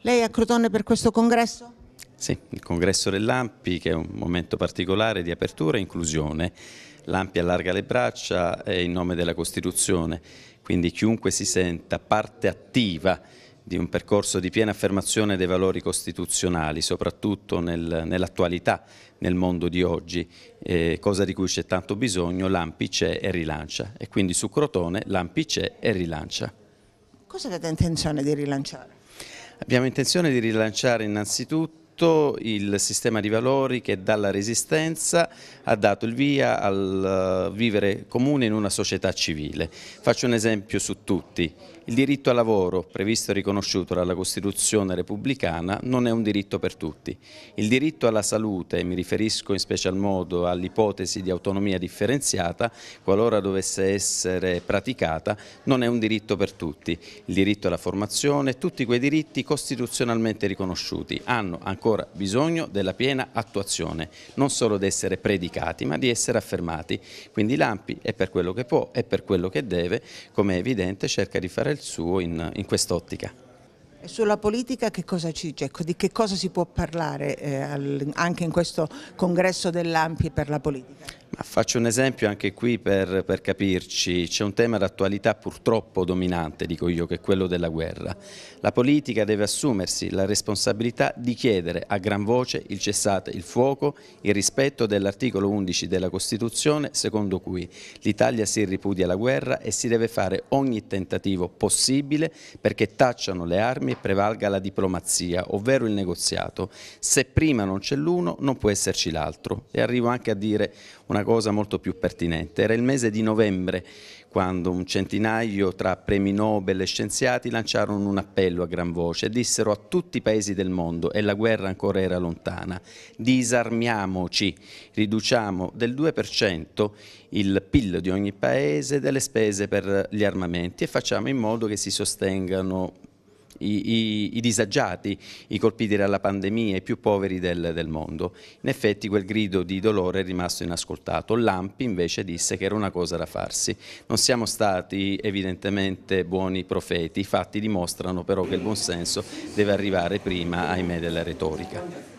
Lei è a Crotone per questo congresso? Sì, il congresso dell'AMPI che è un momento particolare di apertura e inclusione. L'AMPI allarga le braccia è eh, in nome della Costituzione, quindi chiunque si senta parte attiva di un percorso di piena affermazione dei valori costituzionali, soprattutto nel, nell'attualità, nel mondo di oggi, eh, cosa di cui c'è tanto bisogno, l'AMPI c'è e rilancia. E quindi su Crotone l'AMPI c'è e rilancia. Cosa avete intenzione di rilanciare? Abbiamo intenzione di rilanciare innanzitutto tutto il sistema di valori che dalla resistenza ha dato il via al eh, vivere comune in una società civile. Faccio un esempio su tutti. Il diritto al lavoro, previsto e riconosciuto dalla Costituzione repubblicana, non è un diritto per tutti. Il diritto alla salute, mi riferisco in special modo all'ipotesi di autonomia differenziata, qualora dovesse essere praticata, non è un diritto per tutti. Il diritto alla formazione, tutti quei diritti costituzionalmente riconosciuti, hanno ancora ancora bisogno della piena attuazione, non solo di essere predicati ma di essere affermati. Quindi l'AMPI è per quello che può, e per quello che deve, come è evidente cerca di fare il suo in, in quest'ottica. Sulla politica che ci, cioè, di che cosa si può parlare eh, al, anche in questo congresso dell'AMPI per la politica? Faccio un esempio anche qui per, per capirci, c'è un tema d'attualità purtroppo dominante, dico io, che è quello della guerra. La politica deve assumersi la responsabilità di chiedere a gran voce il cessate il fuoco, il rispetto dell'articolo 11 della Costituzione, secondo cui l'Italia si ripudia la guerra e si deve fare ogni tentativo possibile perché tacciano le armi e prevalga la diplomazia, ovvero il negoziato. Se prima non c'è l'uno non può esserci l'altro. E arrivo anche a dire una cosa cosa molto più pertinente. Era il mese di novembre quando un centinaio tra premi Nobel e scienziati lanciarono un appello a gran voce, dissero a tutti i paesi del mondo, e la guerra ancora era lontana, disarmiamoci, riduciamo del 2% il PIL di ogni paese delle spese per gli armamenti e facciamo in modo che si sostengano i, i, i, disagiati, i colpiti dalla pandemia, i più poveri del, del, mondo. In effetti quel grido di dolore è rimasto inascoltato. Lampi invece disse che era una cosa da farsi. Non siamo stati evidentemente buoni profeti, i fatti dimostrano però che il buonsenso deve arrivare prima, ahimè, della retorica.